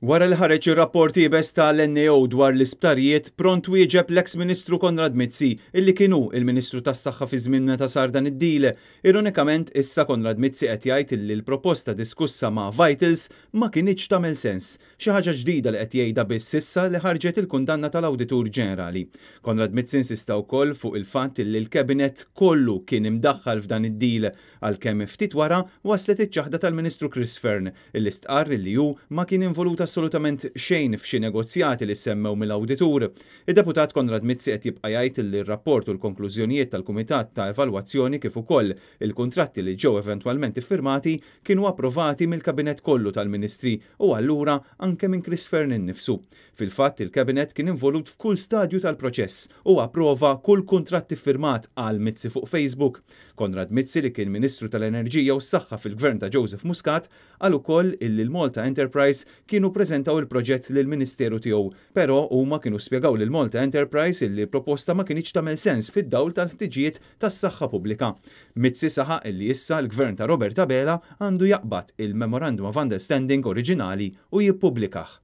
Wara li ħareġ ir rapporti besta tal-NEO dwar l-isptarijiet, pront wieġeb l-eks Ministru Konrad Mizzi, illi kienu il-Ministru tas-Saħħa fi żminna ta' sar dan id-dil. Ironikament, issa Konrad Mizzi qed jgħid illi l-proposta diskussa ma' Vitals ma kienx tagħmel sens, xi ħaġa ġdida li qed jgħidha biss issa li ħarġet il-kundanna tal-Awditur Ġenerali. Konrad Mizzi insista wkoll fuq il-fatt illi l-Kabinet kollu kien imdaħħal f'dan id-dil għalkemm ftit wara waslet iċ-ċaħda tal-Ministru Chris Fern, illi stqar illi hu ma kien involuta assolutament xejn f'xi negozjati li semmew mill-awditur. Id-deputat Konrad Mizzi qed jibqa' jgħid li r-rapport u l-konklużjonijiet tal-Kumitat ta' Evalwazzjoni kif ukoll il-kuntratti li ġew eventwalment iffirmati kienu approvati mill-Kabinet kollu tal-Ministri u allura anke minn Chris Fernin nifsu. Fil-fatt il-Kabinet kien involut f'kull stadju tal-proċess u approva kull kuntratt iffirmat għal Mizzi fuq Facebook. Konrad Mizzi li kien Ministru tal-Enerġija u s-Saħħa fil-Gvern ta' Joseph Muscat għal ukoll il-Malta Enterprise kienu ippreżentaw il-proġett lil ministeru tiegħu, però huma kienu spjegaw lil Malta Enterprise illi proposta ma kienx tagħmel sens fid-dawl tal-ħtiġijiet tas-saħħa pubblika. Mizzi saħa illi issa l-Gvern ta' Robert Abela għandu jaqbad il-Memorandum of Understanding oriġinali u jippubblikah.